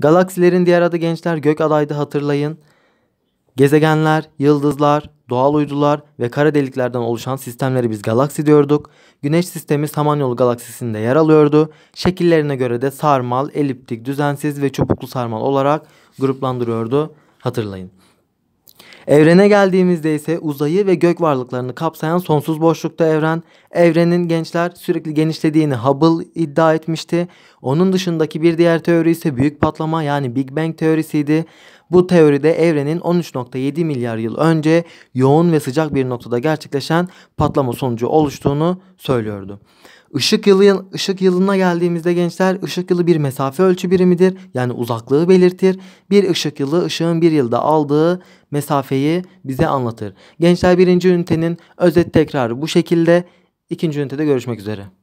Galaksilerin diğer adı gençler gök adaydı hatırlayın. Gezegenler, yıldızlar, doğal uydular ve kara deliklerden oluşan sistemleri biz galaksi diyorduk. Güneş sistemi Samanyolu galaksisinde yer alıyordu. Şekillerine göre de sarmal, eliptik, düzensiz ve çubuklu sarmal olarak gruplandırıyordu. Hatırlayın. Evrene geldiğimizde ise uzayı ve gök varlıklarını kapsayan sonsuz boşlukta evren, evrenin gençler sürekli genişlediğini Hubble iddia etmişti. Onun dışındaki bir diğer teori ise büyük patlama yani Big Bang teorisiydi. Bu teoride evrenin 13.7 milyar yıl önce yoğun ve sıcak bir noktada gerçekleşen patlama sonucu oluştuğunu söylüyordu. Işık yılı ışık yılına geldiğimizde gençler ışık yılı bir mesafe ölçü birimidir. Yani uzaklığı belirtir. Bir ışık yılı ışığın bir yılda aldığı mesafeyi bize anlatır. Gençler birinci ünitenin özet tekrarı bu şekilde. İkinci ünitede görüşmek üzere.